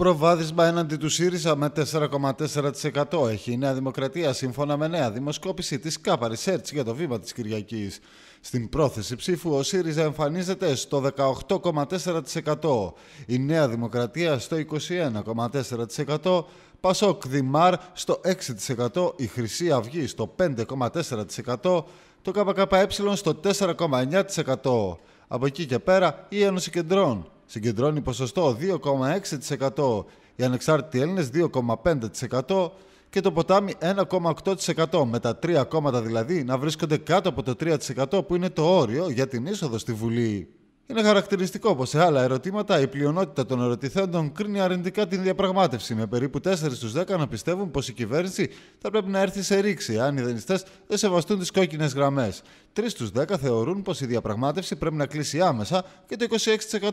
προβάδισμα έναντι του ΣΥΡΙΖΑ με 4,4%. Έχει η Νέα Δημοκρατία σύμφωνα με νέα δημοσκόπηση της ΚΑΠΑ Research για το βήμα της Κυριακής. Στην πρόθεση ψήφου ο ΣΥΡΙΖΑ εμφανίζεται στο 18,4%, η Νέα Δημοκρατία στο 21,4%, Πασόκ Δημάρ στο 6%, η Χρυσή Αυγή στο 5,4%, το ΚΚΕ στο 4,9%. Από εκεί και πέρα η Ένωση Κεντρών συγκεντρώνει ποσοστό 2,6%, οι ανεξάρτητοι Έλληνες 2,5% και το ποτάμι 1,8%, με τα τρία κόμματα δηλαδή να βρίσκονται κάτω από το 3% που είναι το όριο για την είσοδο στη Βουλή. Είναι χαρακτηριστικό πως σε άλλα ερωτήματα η πλειονότητα των ερωτηθέντων κρίνει αρνητικά την διαπραγμάτευση, με περίπου 4 στους 10 να πιστεύουν πως η κυβέρνηση θα πρέπει να έρθει σε ρήξη αν οι δανειστές δεν σεβαστούν τις κόκκινες γραμμές. 3 στου 10 θεωρούν πως η διαπραγμάτευση πρέπει να κλείσει άμεσα και το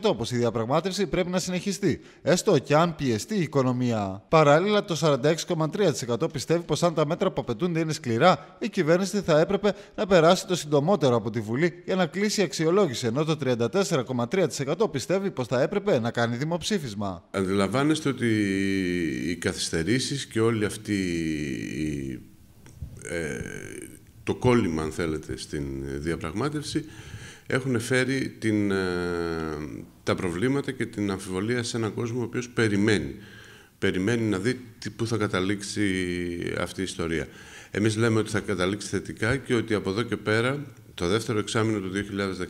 26% πως η διαπραγμάτευση πρέπει να συνεχιστεί, έστω και αν πιεστεί η οικονομία. Παράλληλα, το 46,3% πιστεύει πως αν τα μέτρα που απαιτούνται είναι σκληρά, η κυβέρνηση θα έπρεπε να περάσει το συντομότερο από τη Βουλή για να κλείσει η αξιολόγηση, ενώ το 34,3% πιστεύει πως θα έπρεπε να κάνει δημοψήφισμα. Αντιλαμβάνεστε ότι οι καθυστερήσεις και όλη αυτή η ε, το κόλλημα, αν θέλετε, στην ε, διαπραγμάτευση, έχουν φέρει την, ε, τα προβλήματα και την αμφιβολία σε έναν κόσμο ο οποίος περιμένει. Περιμένει να δει πού θα καταλήξει αυτή η ιστορία. Εμείς λέμε ότι θα καταλήξει θετικά και ότι από εδώ και πέρα το δεύτερο εξάμεινο του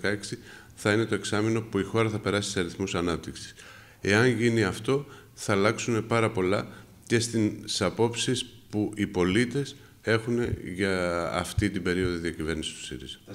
2016 θα είναι το εξάμεινο που η χώρα θα περάσει σε αριθμούς ανάπτυξης. Εάν γίνει αυτό θα αλλάξουν πάρα πολλά και στις απόψεις που οι πολίτες έχουν για αυτή την περίοδο διακυβέρνησης του ΣΥΡΙΖΑ.